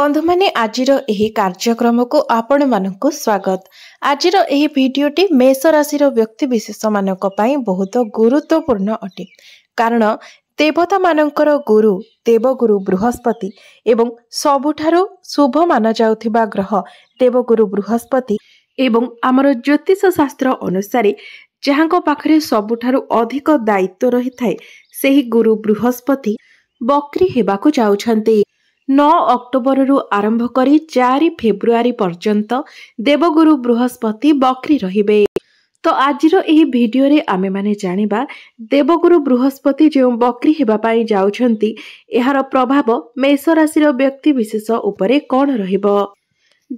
ବନ୍ଧୁମାନେ ଆଜିର ଏହି କାର୍ଯ୍ୟକ୍ରମକୁ ଆପଣମାନଙ୍କୁ ସ୍ୱାଗତ ଆଜିର ଏହି ଭିଡ଼ିଓଟି ମେଷ ରାଶିର ବ୍ୟକ୍ତିବିଶେଷ ମାନଙ୍କ ପାଇଁ ବହୁତ ଗୁରୁତ୍ୱପୂର୍ଣ୍ଣ ଅଟେ କାରଣ ଦେବତା ମାନଙ୍କର ଗୁରୁ ଦେବଗୁରୁ ବୃହସ୍ପତି ଏବଂ ସବୁଠାରୁ ଶୁଭ ମାନାଯାଉଥିବା ଗ୍ରହ ଦେବଗୁରୁ ବୃହସ୍ପତି ଏବଂ ଆମର ଜ୍ୟୋତିଷ ଶାସ୍ତ୍ର ଅନୁସାରେ ଯାହାଙ୍କ ପାଖରେ ସବୁଠାରୁ ଅଧିକ ଦାୟିତ୍ୱ ରହିଥାଏ ସେହି ଗୁରୁ ବୃହସ୍ପତି ବକ୍ରି ହେବାକୁ ଯାଉଛନ୍ତି ନଅ ଅକ୍ଟୋବରରୁ ଆରମ୍ଭ କରି ଚାରି ଫେବୃଆରୀ ପର୍ଯ୍ୟନ୍ତ ଦେବଗୁରୁ ବୃହସ୍ପତି ବକ୍ରି ରହିବେ ତ ଆଜିର ଏହି ଭିଡ଼ିଓରେ ଆମେମାନେ ଜାଣିବା ଦେବଗୁରୁ ବୃହସ୍ପତି ଯେଉଁ ବକ୍ରି ହେବା ପାଇଁ ଯାଉଛନ୍ତି ଏହାର ପ୍ରଭାବ ମେଷ ରାଶିର ବ୍ୟକ୍ତିବିଶେଷ ଉପରେ କ'ଣ ରହିବ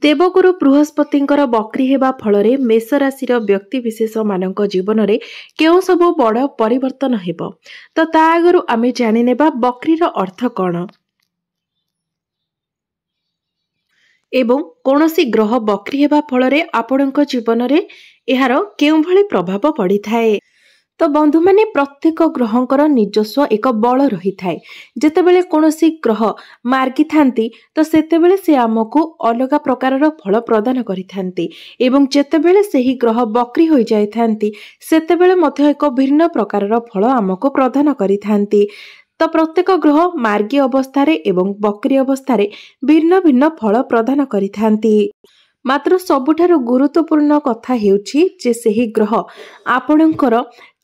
ଦେବଗୁରୁ ବୃହସ୍ପତିଙ୍କର ବକ୍ରି ହେବା ଫଳରେ ମେଷ ରାଶିର ବ୍ୟକ୍ତିବିଶେଷ ମାନଙ୍କ ଜୀବନରେ କେଉଁ ସବୁ ବଡ଼ ପରିବର୍ତ୍ତନ ହେବ ତ ତା ଆଗରୁ ଆମେ ଜାଣିନେବା ବକ୍ରିର ଅର୍ଥ କ'ଣ ଏବଂ କୌଣସି ଗ୍ରହ ବକ୍ରି ହେବା ଫଳରେ ଆପଣଙ୍କ ଜୀବନରେ ଏହାର କେଉଁଭଳି ପ୍ରଭାବ ପଡ଼ିଥାଏ ତ ବନ୍ଧୁମାନେ ପ୍ରତ୍ୟେକ ଗ୍ରହଙ୍କର ନିଜସ୍ୱ ଏକ ବଳ ରହିଥାଏ ଯେତେବେଳେ କୌଣସି ଗ୍ରହ ମାର୍ଗିଥାନ୍ତି ତ ସେତେବେଳେ ସେ ଆମକୁ ଅଲଗା ପ୍ରକାରର ଫଳ ପ୍ରଦାନ କରିଥାନ୍ତି ଏବଂ ଯେତେବେଳେ ସେହି ଗ୍ରହ ବକ୍ରି ହୋଇଯାଇଥାନ୍ତି ସେତେବେଳେ ମଧ୍ୟ ଏକ ଭିନ୍ନ ପ୍ରକାରର ଫଳ ଆମକୁ ପ୍ରଦାନ କରିଥାନ୍ତି ପ୍ରତ୍ୟେକ ଗ୍ରହ ମାର୍ଗୀ ଅବସ୍ଥାରେ ଏବଂ ବକ୍ରି ଅବସ୍ଥାରେ ଭିନ୍ନ ଭିନ୍ନ ଫଳ ପ୍ରଦାନ କରିଥାନ୍ତି ମାତ୍ର ସବୁଠାରୁ ଗୁରୁତ୍ୱପୂର୍ଣ୍ଣ କଥା ହେଉଛି ଯେ ସେହି ଗ୍ରହ ଆପଣଙ୍କର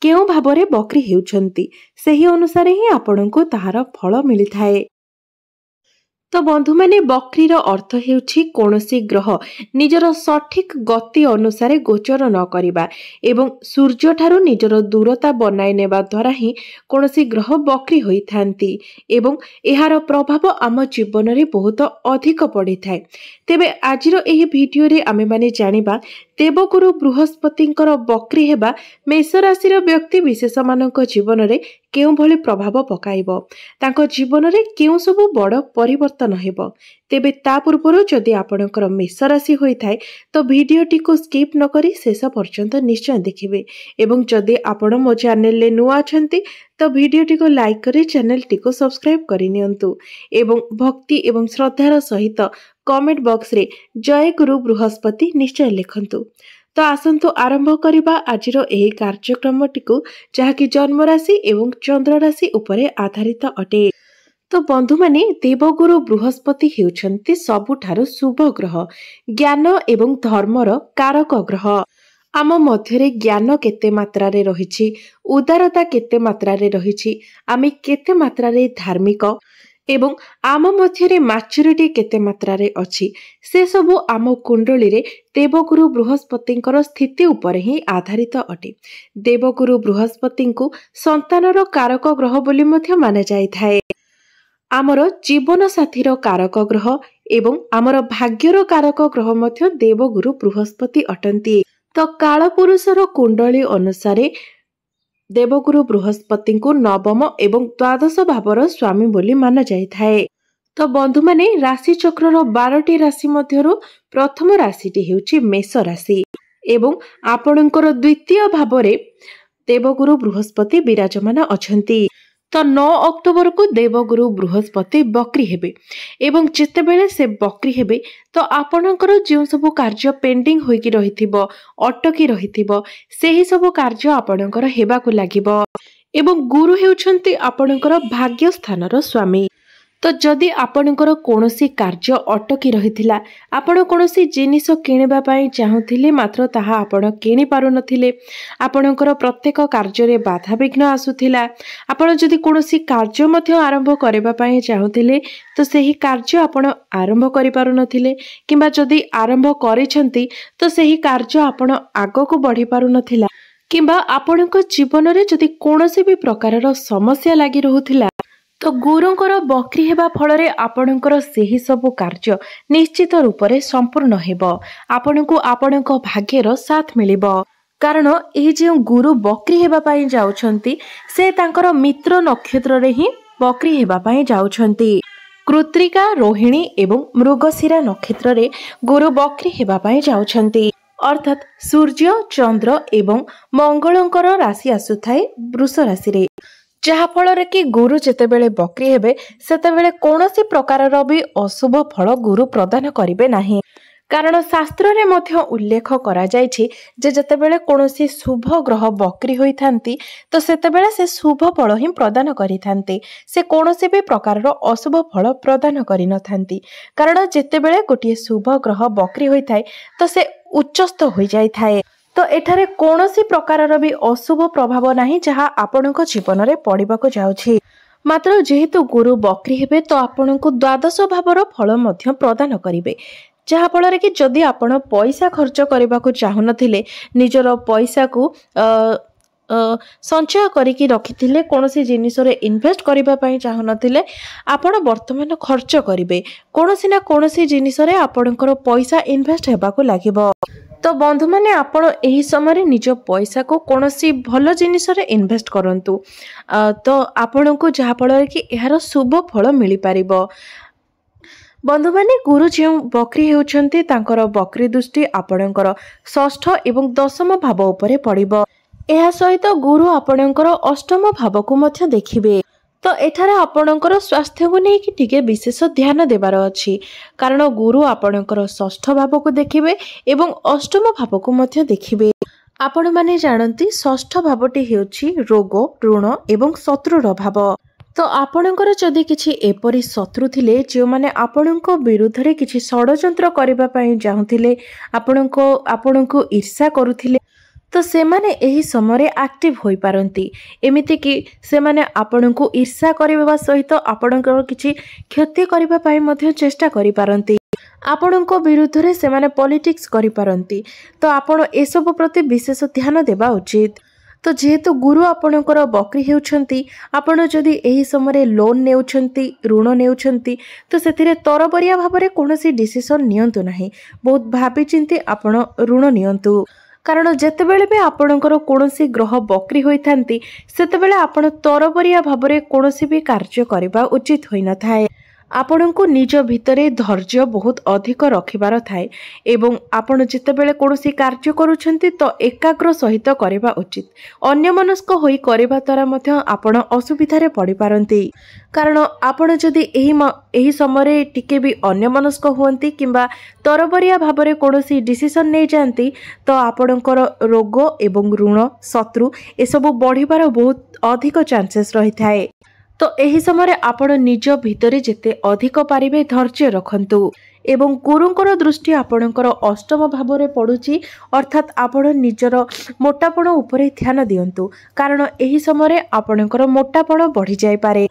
କେଉଁ ଭାବରେ ବକ୍ରି ହେଉଛନ୍ତି ସେହି ଅନୁସାରେ ହିଁ ଆପଣଙ୍କୁ ତାହାର ଫଳ ମିଳିଥାଏ ତ ବନ୍ଧୁମାନେ ବକ୍ରିର ଅର୍ଥ ହେଉଛି କୌଣସି ଗ୍ରହ ନିଜର ସଠିକ୍ ଗତି ଅନୁସାରେ ଗୋଚର ନ କରିବା ଏବଂ ସୂର୍ଯ୍ୟଠାରୁ ନିଜର ଦୂରତା ବନାଇ ନେବା ଦ୍ୱାରା ହିଁ କୌଣସି ଗ୍ରହ ବକ୍ରି ହୋଇଥାନ୍ତି ଏବଂ ଏହାର ପ୍ରଭାବ ଆମ ଜୀବନରେ ବହୁତ ଅଧିକ ପଡ଼ିଥାଏ ତେବେ ଆଜିର ଏହି ଭିଡ଼ିଓରେ ଆମେମାନେ ଜାଣିବା ଦେବଗୁରୁ ବୃହସ୍ପତିଙ୍କର ବକ୍ରି ହେବା ମେଷରାଶିର ରାଶିର ବ୍ୟକ୍ତିବିଶେଷମାନଙ୍କ ଜୀବନରେ କେଉଁଭଳି ପ୍ରଭାବ ପକାଇବ ତାଙ୍କ ଜୀବନରେ କେଉଁ ସବୁ ବଡ଼ ପରିବର୍ତ୍ତନ ହେବ ତେବେ ତା ପୂର୍ବରୁ ଯଦି ଆପଣଙ୍କର ମେଷ ରାଶି ହୋଇଥାଏ ତ ଭିଡ଼ିଓଟିକୁ ସ୍କିପ୍ ନକରି ଶେଷ ପର୍ଯ୍ୟନ୍ତ ନିଶ୍ଚୟ ଦେଖିବେ ଏବଂ ଯଦି ଆପଣ ମୋ ଚ୍ୟାନେଲରେ ନୂଆ ଅଛନ୍ତି ତ ଭିଡ଼ିଓଟିକୁ ଲାଇକ୍ କରି ଚ୍ୟାନେଲଟିକୁ ସବସ୍କ୍ରାଇବ୍ କରିନିଅନ୍ତୁ ଏବଂ ଭକ୍ତି ଏବଂ ଶ୍ରଦ୍ଧାର ସହିତ କମେଣ୍ଟ ବକ୍ସରେ ଜୟ ଗୁରୁ ବୃହସ୍ପତି ନିଶ୍ଚୟ ଲେଖନ୍ତୁ ତ ଆସନ୍ତୁ ଆରମ୍ଭ କରିବା ଆଜିର ଏହି କାର୍ଯ୍ୟକ୍ରମଟିକୁ ଯାହାକି ଜନ୍ମରାଶି ଏବଂ ଚନ୍ଦ୍ରରାଶି ଉପରେ ଆଧାରିତ ଅଟେ ତ ବନ୍ଧୁମାନେ ଦେବଗୁରୁ ବୃହସ୍ପତି ହେଉଛନ୍ତି ସବୁଠାରୁ ଶୁଭ ଗ୍ରହ ଜ୍ଞାନ ଏବଂ ଧର୍ମର କାରକ ଗ୍ରହ ଆମ ମଧ୍ୟରେ ଜ୍ଞାନ କେତେ ମାତ୍ରାରେ ରହିଛି ଉଦାରତା କେତେ ମାତ୍ରାରେ ରହିଛି ଆମେ କେତେ ମାତ୍ରାରେ ଧାର୍ମିକ ଏବଂ ଆମ ମଧ୍ୟରେ ମାଚ୍ୟୁରିଟି କେତେ ମାତ୍ରାରେ ଅଛି ସେସବୁ ଆମ କୁଣ୍ଡଳୀରେ ଦେବଗୁରୁ ବୃହସ୍ପତିଙ୍କର ସ୍ଥିତି ଉପରେ ହିଁ ଆଧାରିତ ଅଟେ ଦେବଗୁରୁ ବୃହସ୍ପତିଙ୍କୁ ସନ୍ତାନର କାରକ ଗ୍ରହ ବୋଲି ମଧ୍ୟ ମାନାଯାଇଥାଏ ଆମର ଜୀବନ ଜୀବନସାଥୀର କାରକ ଗ୍ରହ ଏବଂ ଆମର ଭାଗ୍ୟର କାରକ ଗ୍ରହ ମଧ୍ୟ ଦେବଗୁରୁ ବୃହସ୍ପତି ଅଟନ୍ତି ତ କାଳପୁରୁଷର କୁଣ୍ଡଳୀ ଅନୁସାରେ ଦେବଗୁରୁ ବୃହସ୍ପତିଙ୍କୁ ନବମ ଏବଂ ଦ୍ୱାଦଶ ଭାବର ସ୍ୱାମୀ ବୋଲି ମାନାଯାଇଥାଏ ତ ବନ୍ଧୁମାନେ ରାଶି ରାଶିଚକ୍ରର ବାରଟି ରାଶି ମଧ୍ୟରୁ ପ୍ରଥମ ରାଶିଟି ହେଉଛି ମେଷ ରାଶି ଏବଂ ଆପଣଙ୍କର ଦ୍ୱିତୀୟ ଭାବରେ ଦେବଗୁରୁ ବୃହସ୍ପତି ବିରାଜମାନ ଅଛନ୍ତି ତ ନଅ ଅକ୍ଟୋବରକୁ ଦେବଗୁରୁ ବୃହସ୍ପତି ବକ୍ରି ହେବେ ଏବଂ ଯେତେବେଳେ ସେ ବକ୍ରି ହେବେ ତ ଆପଣଙ୍କର ଯେଉଁ ସବୁ କାର୍ଯ୍ୟ ପେଣ୍ଡିଂ ହୋଇକି ରହିଥିବ ଅଟକି ରହିଥିବ ସେହି ସବୁ କାର୍ଯ୍ୟ ଆପଣଙ୍କର ହେବାକୁ ଲାଗିବ ଏବଂ ଗୁରୁ ହେଉଛନ୍ତି ଆପଣଙ୍କର ଭାଗ୍ୟ ସ୍ଥାନର ସ୍ୱାମୀ ତ ଯଦି ଆପଣଙ୍କର କୌଣସି କାର୍ଯ୍ୟ ଅଟକି ରହିଥିଲା ଆପଣ କୌଣସି ଜିନିଷ କିଣିବା ପାଇଁ ଚାହୁଁଥିଲେ ମାତ୍ର ତାହା ଆପଣ କିଣିପାରୁନଥିଲେ ଆପଣଙ୍କର ପ୍ରତ୍ୟେକ କାର୍ଯ୍ୟରେ ବାଧାବିଘ୍ନ ଆସୁଥିଲା ଆପଣ ଯଦି କୌଣସି କାର୍ଯ୍ୟ ମଧ୍ୟ ଆରମ୍ଭ କରିବା ପାଇଁ ଚାହୁଁଥିଲେ ତ ସେହି କାର୍ଯ୍ୟ ଆପଣ ଆରମ୍ଭ କରିପାରୁନଥିଲେ କିମ୍ବା ଯଦି ଆରମ୍ଭ କରିଛନ୍ତି ତ ସେହି କାର୍ଯ୍ୟ ଆପଣ ଆଗକୁ ବଢ଼ିପାରୁନଥିଲା କିମ୍ବା ଆପଣଙ୍କ ଜୀବନରେ ଯଦି କୌଣସି ବି ପ୍ରକାରର ସମସ୍ୟା ଲାଗି ରହୁଥିଲା ତ ଗୁରୁଙ୍କର ବକ୍ରି ହେବା ଫଳରେ ଆପଣଙ୍କର ସେହି ସବୁ କାର୍ଯ୍ୟ ନିଶ୍ଚିତ ରୂପରେ ସମ୍ପୂର୍ଣ୍ଣ ହେବ ଆପଣଙ୍କୁ ଆପଣଙ୍କ ଭାଗ୍ୟର ସାଥ ମିଳିବ କାରଣ ଏହି ଯେଉଁ ଗୁରୁ ବକ୍ରି ହେବା ପାଇଁ ଯାଉଛନ୍ତି ସେ ତାଙ୍କର ମିତ୍ର ନକ୍ଷତ୍ରରେ ହିଁ ବକ୍ରି ହେବା ପାଇଁ ଯାଉଛନ୍ତି କୃତ୍ରିକା ରୋହିଣୀ ଏବଂ ମୃଗଶିରା ନକ୍ଷତ୍ରରେ ଗୁରୁ ବକ୍ରି ହେବା ପାଇଁ ଯାଉଛନ୍ତି ଅର୍ଥାତ୍ ସୂର୍ଯ୍ୟ ଚନ୍ଦ୍ର ଏବଂ ମଙ୍ଗଳଙ୍କର ରାଶି ଆସୁଥାଏ ବୃଷ ରାଶିରେ ଯାହାଫଳରେ କି ଗୁରୁ ଯେତେବେଳେ ବକ୍ରି ହେବେ ସେତେବେଳେ କୌଣସି ପ୍ରକାରର ବି ଅଶୁଭ ଫଳ ଗୁରୁ ପ୍ରଦାନ କରିବେ ନାହିଁ କାରଣ ଶାସ୍ତ୍ରରେ ମଧ୍ୟ ଉଲ୍ଲେଖ କରାଯାଇଛି ଯେ ଯେତେବେଳେ କୌଣସି ଶୁଭ ଗ୍ରହ ବକ୍ରି ହୋଇଥାନ୍ତି ତ ସେତେବେଳେ ସେ ଶୁଭ ଫଳ ହିଁ ପ୍ରଦାନ କରିଥାନ୍ତି ସେ କୌଣସି ବି ପ୍ରକାରର ଅଶୁଭ ଫଳ ପ୍ରଦାନ କରିନଥାନ୍ତି କାରଣ ଯେତେବେଳେ ଗୋଟିଏ ଶୁଭ ଗ୍ରହ ବକ୍ରି ହୋଇଥାଏ ତ ସେ ଉଚ୍ଚସ୍ଥ ହୋଇଯାଇଥାଏ ତ ଏଠାରେ କୌଣସି ପ୍ରକାରର ବି ଅଶୁଭ ପ୍ରଭାବ ନାହିଁ ଯାହା ଆପଣଙ୍କ ଜୀବନରେ ପଡ଼ିବାକୁ ଯାଉଛି ମାତ୍ର ଯେହେତୁ ଗୁରୁ ବକ୍ରି ହେବେ ତ ଆପଣଙ୍କୁ ଦ୍ୱାଦଶ ଭାବର ଫଳ ମଧ୍ୟ ପ୍ରଦାନ କରିବେ ଯାହାଫଳରେ କି ଯଦି ଆପଣ ପଇସା ଖର୍ଚ୍ଚ କରିବାକୁ ଚାହୁଁନଥିଲେ ନିଜର ପଇସାକୁ ସଞ୍ଚୟ କରିକି ରଖିଥିଲେ କୌଣସି ଜିନିଷରେ ଇନଭେଷ୍ଟ କରିବା ପାଇଁ ଚାହୁଁନଥିଲେ ଆପଣ ବର୍ତ୍ତମାନ ଖର୍ଚ୍ଚ କରିବେ କୌଣସି ନା କୌଣସି ଜିନିଷରେ ଆପଣଙ୍କର ପଇସା ଇନଭେଷ୍ଟ ହେବାକୁ ଲାଗିବ ତ ବନ୍ଧୁମାନେ ଆପଣ ଏହି ସମୟରେ ନିଜ ପଇସାକୁ କୌଣସି ଭଲ ଜିନିଷରେ ଇନଭେଷ୍ଟ କରନ୍ତୁ ତ ଆପଣଙ୍କୁ ଯାହାଫଳରେ କି ଏହାର ଶୁଭ ଫଳ ମିଳିପାରିବ ବନ୍ଧୁମାନେ ଗୁରୁ ଯେଉଁ ବକ୍ରି ହେଉଛନ୍ତି ତାଙ୍କର ବକ୍ରି ଦୃଷ୍ଟି ଆପଣଙ୍କର ଷଷ୍ଠ ଏବଂ ଦଶମ ଭାବ ଉପରେ ପଡ଼ିବ ଏହା ସହିତ ଗୁରୁ ଆପଣଙ୍କର ଅଷ୍ଟମ ଭାବକୁ ମଧ୍ୟ ଦେଖିବେ ତ ଏଠାରେ ଆପଣଙ୍କର ସ୍ୱାସ୍ଥ୍ୟକୁ ନେଇକି ଟିକେ ବିଶେଷ ଧ୍ୟାନ ଦେବାର ଅଛି କାରଣ ଗୁରୁ ଆପଣଙ୍କର ଷଷ୍ଠ ଭାବକୁ ଦେଖିବେ ଏବଂ ଅଷ୍ଟମ ଭାବକୁ ମଧ୍ୟ ଦେଖିବେ ଆପଣମାନେ ଜାଣନ୍ତି ଷଷ୍ଠ ଭାବଟି ହେଉଛି ରୋଗ ଋଣ ଏବଂ ଶତ୍ରୁର ଭାବ ତ ଆପଣଙ୍କର ଯଦି କିଛି ଏପରି ଶତ୍ରୁ ଥିଲେ ଯେଉଁମାନେ ଆପଣଙ୍କ ବିରୁଦ୍ଧରେ କିଛି ଷଡ଼ଯନ୍ତ୍ର କରିବା ପାଇଁ ଚାହୁଁଥିଲେ ଆପଣଙ୍କ ଆପଣଙ୍କୁ ଈର୍ଷା କରୁଥିଲେ ତ ସେମାନେ ଏହି ସମୟରେ ଆକ୍ଟିଭ୍ ହୋଇପାରନ୍ତି ଏମିତିକି ସେମାନେ ଆପଣଙ୍କୁ ଈର୍ଷା କରିବା ସହିତ ଆପଣଙ୍କର କିଛି କ୍ଷତି କରିବା ପାଇଁ ମଧ୍ୟ ଚେଷ୍ଟା କରିପାରନ୍ତି ଆପଣଙ୍କ ବିରୁଦ୍ଧରେ ସେମାନେ ପଲିଟିକ୍ସ କରିପାରନ୍ତି ତ ଆପଣ ଏସବୁ ପ୍ରତି ବିଶେଷ ଧ୍ୟାନ ଦେବା ଉଚିତ ତ ଯେହେତୁ ଗୁରୁ ଆପଣଙ୍କର ବକ୍ରି ହେଉଛନ୍ତି ଆପଣ ଯଦି ଏହି ସମୟରେ ଲୋନ୍ ନେଉଛନ୍ତି ଋଣ ନେଉଛନ୍ତି ତ ସେଥିରେ ତରବରିଆ ଭାବରେ କୌଣସି ଡିସିସନ୍ ନିଅନ୍ତୁ ନାହିଁ ବହୁତ ଭାବିଚିନ୍ତି ଆପଣ ଋଣ ନିଅନ୍ତୁ କାରଣ ଯେତେବେଳେ ବି ଆପଣଙ୍କର କୌଣସି ଗ୍ରହ ବକ୍ରି ହୋଇଥାନ୍ତି ସେତେବେଳେ ଆପଣ ତରବରିଆ ଭାବରେ କୌଣସି ବି କାର୍ଯ୍ୟ କରିବା ଉଚିତ ହୋଇନଥାଏ ଆପଣଙ୍କୁ ନିଜ ଭିତରେ ଧୈର୍ଯ୍ୟ ବହୁତ ଅଧିକ ରଖିବାର ଥାଏ ଏବଂ ଆପଣ ଯେତେବେଳେ କୌଣସି କାର୍ଯ୍ୟ କରୁଛନ୍ତି ତ ଏକାଗ୍ର ସହିତ କରିବା ଉଚିତ ଅନ୍ୟମନସ୍କ ହୋଇ କରିବା ଦ୍ୱାରା ମଧ୍ୟ ଆପଣ ଅସୁବିଧାରେ ପଡ଼ିପାରନ୍ତି କାରଣ ଆପଣ ଯଦି ଏହି ଏହି ସମୟରେ ଟିକେ ବି ଅନ୍ୟମନସ୍କ ହୁଅନ୍ତି କିମ୍ବା ତରବରିଆ ଭାବରେ କୌଣସି ଡିସିସନ୍ ନେଇଯାଆନ୍ତି ତ ଆପଣଙ୍କର ରୋଗ ଏବଂ ଋଣ ଶତ୍ରୁ ଏସବୁ ବଢ଼ିବାର ବହୁତ ଅଧିକ ଚାନ୍ସେସ୍ ରହିଥାଏ ତ ଏହି ସମୟରେ ଆପଣ ନିଜ ଭିତରେ ଯେତେ ଅଧିକ ପାରିବେ ଧୈର୍ଯ୍ୟ ରଖନ୍ତୁ ଏବଂ ଗୁରୁଙ୍କର ଦୃଷ୍ଟି ଆପଣଙ୍କର ଅଷ୍ଟମ ଭାବରେ ପଡ଼ୁଛି ଅର୍ଥାତ୍ ଆପଣ ନିଜର ମୋଟାପଣ ଉପରେ ଧ୍ୟାନ ଦିଅନ୍ତୁ କାରଣ ଏହି ସମୟରେ ଆପଣଙ୍କର ମୋଟାପଣ ବଢ଼ିଯାଇପାରେ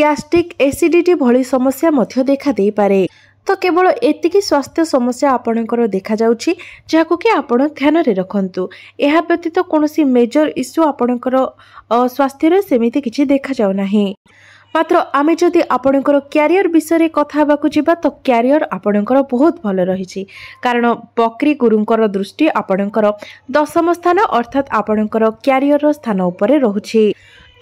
ଗ୍ୟାଷ୍ଟ୍ରିକ୍ ଏସିଡିଟି ଭଳି ସମସ୍ୟା ମଧ୍ୟ ଦେଖାଦେଇପାରେ ତ କେବଳ ଏତିକି ସ୍ୱାସ୍ଥ୍ୟ ସମସ୍ୟା ଆପଣଙ୍କର ଦେଖାଯାଉଛି ଯାହାକୁ କି ଆପଣ ଧ୍ୟାନରେ ରଖନ୍ତୁ ଏହା ବ୍ୟତୀତ କୌଣସି ମେଜର ଇସ୍ୟୁ ଆପଣଙ୍କର ସ୍ୱାସ୍ଥ୍ୟରେ ସେମିତି କିଛି ଦେଖାଯାଉ ନାହିଁ ମାତ୍ର ଆମେ ଯଦି ଆପଣଙ୍କର କ୍ୟାରିୟର ବିଷୟରେ କଥା ହେବାକୁ ଯିବା ତ କ୍ୟାରିୟର ଆପଣଙ୍କର ବହୁତ ଭଲ ରହିଛି କାରଣ ବକ୍ରି ଗୁରୁଙ୍କର ଦୃଷ୍ଟି ଆପଣଙ୍କର ଦଶମ ସ୍ଥାନ ଅର୍ଥାତ୍ ଆପଣଙ୍କର କ୍ୟାରିୟରର ସ୍ଥାନ ଉପରେ ରହୁଛି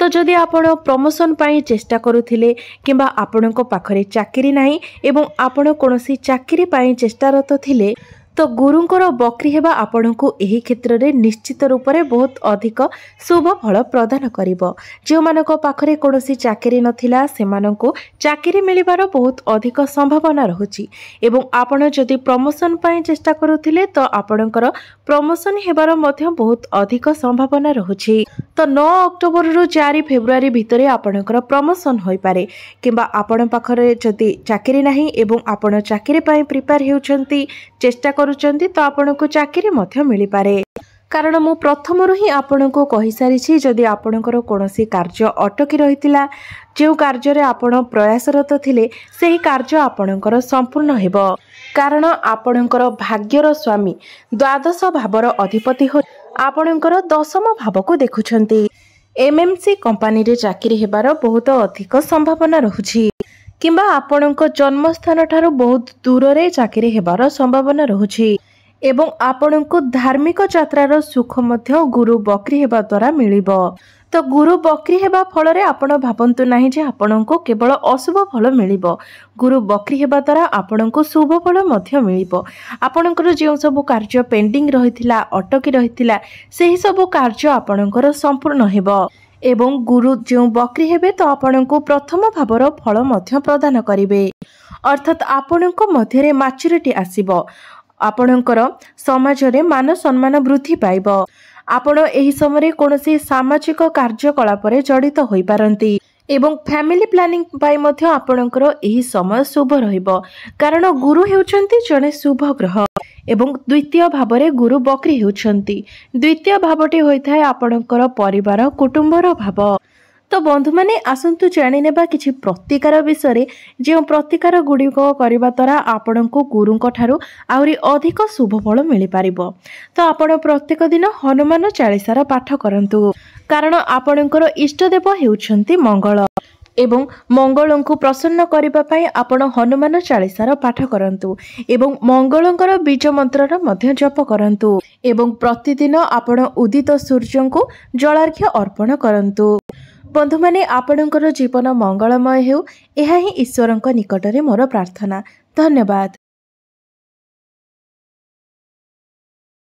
ତ ଯଦି ଆପଣ ପ୍ରମୋସନ୍ ପାଇଁ ଚେଷ୍ଟା କରୁଥିଲେ କିମ୍ବା ଆପଣଙ୍କ ପାଖରେ ଚାକିରି ନାହିଁ ଏବଂ ଆପଣ କୌଣସି ଚାକିରି ପାଇଁ ଚେଷ୍ଟାରତ ଥିଲେ ତ ଗୁରୁଙ୍କର ବକ୍ରି ହେବା ଆପଣଙ୍କୁ ଏହି କ୍ଷେତ୍ରରେ ନିଶ୍ଚିତ ରୂପରେ ବହୁତ ଅଧିକ ଶୁଭ ଫଳ ପ୍ରଦାନ କରିବ ଯେଉଁମାନଙ୍କ ପାଖରେ କୌଣସି ଚାକିରି ନଥିଲା ସେମାନଙ୍କୁ ଚାକିରି ମିଳିବାର ବହୁତ ଅଧିକ ସମ୍ଭାବନା ରହୁଛି ଏବଂ ଆପଣ ଯଦି ପ୍ରମୋସନ ପାଇଁ ଚେଷ୍ଟା କରୁଥିଲେ ତ ଆପଣଙ୍କର ପ୍ରମୋସନ ହେବାର ମଧ୍ୟ ବହୁତ ଅଧିକ ସମ୍ଭାବନା ରହୁଛି ତ ନଅ ଅକ୍ଟୋବରରୁ ଚାରି ଫେବୃଆରୀ ଭିତରେ ଆପଣଙ୍କର ପ୍ରମୋସନ ହୋଇପାରେ କିମ୍ବା ଆପଣ ପାଖରେ ଯଦି ଚାକିରି ନାହିଁ ଏବଂ ଆପଣ ଚାକିରି ପାଇଁ ପ୍ରିପେୟାର ହେଉଛନ୍ତି ଚେଷ୍ଟା କରୁ କରୁଛନ୍ତି ତ ଆପଣଙ୍କୁ ଚାକିରି ମଧ୍ୟ ମିଳିପାରେ କାରଣ ମୁଁ ପ୍ରଥମରୁ ହିଁ ଆପଣଙ୍କୁ କହିସାରିଛି ଯଦି ଆପଣଙ୍କର କୌଣସି କାର୍ଯ୍ୟ ଅଟକି ରହିଥିଲା ଯେଉଁ କାର୍ଯ୍ୟରେ ଆପଣ ପ୍ରୟାସରତ ଥିଲେ ସେହି କାର୍ଯ୍ୟ ଆପଣଙ୍କର ସମ୍ପୂର୍ଣ୍ଣ ହେବ କାରଣ ଆପଣଙ୍କର ଭାଗ୍ୟର ସ୍ୱାମୀ ଦ୍ୱାଦଶ ଭାବର ଅଧିପତି ହୋଇ ଆପଣଙ୍କର ଦଶମ ଭାବକୁ ଦେଖୁଛନ୍ତି ଏମ୍ଏମ୍ସି କମ୍ପାନୀରେ ଚାକିରି ହେବାର ବହୁତ ଅଧିକ ସମ୍ଭାବନା ରହୁଛି କିମ୍ବା ଆପଣଙ୍କ ଜନ୍ମସ୍ଥାନ ଠାରୁ ବହୁତ ଦୂରରେ ଚାକିରି ହେବାର ସମ୍ଭାବନା ରହୁଛି ଏବଂ ଆପଣଙ୍କୁ ଧାର୍ମିକ ଯାତ୍ରାର ସୁଖ ମଧ୍ୟ ଗୁରୁ ବକ୍ରି ହେବା ଦ୍ୱାରା ମିଳିବ ତ ଗୁରୁ ବକ୍ରି ହେବା ଫଳରେ ଆପଣ ଭାବନ୍ତୁ ନାହିଁ ଯେ ଆପଣଙ୍କୁ କେବଳ ଅଶୁଭ ଫଳ ମିଳିବ ଗୁରୁ ବକ୍ରି ହେବା ଦ୍ୱାରା ଆପଣଙ୍କୁ ଶୁଭ ଫଳ ମଧ୍ୟ ମିଳିବ ଆପଣଙ୍କର ଯେଉଁ ସବୁ କାର୍ଯ୍ୟ ପେଣ୍ଡିଂ ରହିଥିଲା ଅଟକି ରହିଥିଲା ସେହି ସବୁ କାର୍ଯ୍ୟ ଆପଣଙ୍କର ସମ୍ପୂର୍ଣ୍ଣ ହେବ ଏବଂ ଗୁରୁ ଯେଉଁ ବକ୍ରି ହେବେ ତ ଆପଣଙ୍କୁ ପ୍ରଥମ ଭାବର ଫଳ ମଧ୍ୟ ପ୍ରଦାନ କରିବେ ଅର୍ଥାତ୍ ଆପଣଙ୍କ ମଧ୍ୟରେ ମାଚ୍ୟୁରିଟି ଆସିବ ଆପଣଙ୍କର ସମାଜରେ ମାନ ସମ୍ମାନ ବୃଦ୍ଧି ପାଇବ ଆପଣ ଏହି ସମୟରେ କୌଣସି ସାମାଜିକ କାର୍ଯ୍ୟକଳାପରେ ଜଡ଼ିତ ହୋଇପାରନ୍ତି ଏବଂ ଫ୍ୟାମିଲି ପ୍ଲାନିଂ ପାଇଁ ମଧ୍ୟ ଆପଣଙ୍କର ଏହି ସମୟ ଶୁଭ ରହିବ କାରଣ ଗୁରୁ ହେଉଛନ୍ତି ଜଣେ ଶୁଭ ଗ୍ରହ ଏବଂ ଦ୍ୱିତୀୟ ଭାବରେ ଗୁରୁ ବକ୍ରି ହେଉଛନ୍ତି ଦ୍ୱିତୀୟ ଭାବଟି ହୋଇଥାଏ ଆପଣଙ୍କର ପରିବାର କୁଟୁମ୍ବର ଭାବ ତ ବନ୍ଧୁମାନେ ଆସନ୍ତୁ ଜାଣିନେବା କିଛି ପ୍ରତିକାର ବିଷୟରେ ଯେଉଁ ପ୍ରତିକାର ଗୁଡ଼ିକ କରିବା ଦ୍ୱାରା ଆପଣଙ୍କୁ ଗୁରୁଙ୍କ ଠାରୁ ଆହୁରି ଅଧିକ ଶୁଭଫଳ ମିଳିପାରିବ ତ ଆପଣ ପ୍ରତ୍ୟେକ ଦିନ ହନୁମାନ ଚାଳିଶାର ପାଠ କରନ୍ତୁ କାରଣ ଆପଣଙ୍କର ଇଷ୍ଟଦେବ ହେଉଛନ୍ତି ମଙ୍ଗଳ ଏବଂ ମଙ୍ଗଳଙ୍କୁ ପ୍ରସନ୍ନ କରିବା ପାଇଁ ଆପଣ ହନୁମାନ ଚାଳିଶାର ପାଠ କରନ୍ତୁ ଏବଂ ମଙ୍ଗଳଙ୍କର ବୀଜ ମନ୍ତ୍ରର ମଧ୍ୟ ଜପ କରନ୍ତୁ ଏବଂ ପ୍ରତିଦିନ ଆପଣ ଉଦିତ ସୂର୍ଯ୍ୟଙ୍କୁ ଜଳାର୍ଘ୍ୟ ଅର୍ପଣ କରନ୍ତୁ ବନ୍ଧୁମାନେ ଆପଣଙ୍କର ଜୀବନ ମଙ୍ଗଳମୟ ହେଉ ଏହା ହିଁ ଈଶ୍ୱରଙ୍କ ନିକଟରେ ମୋର ପ୍ରାର୍ଥନା ଧନ୍ୟବାଦ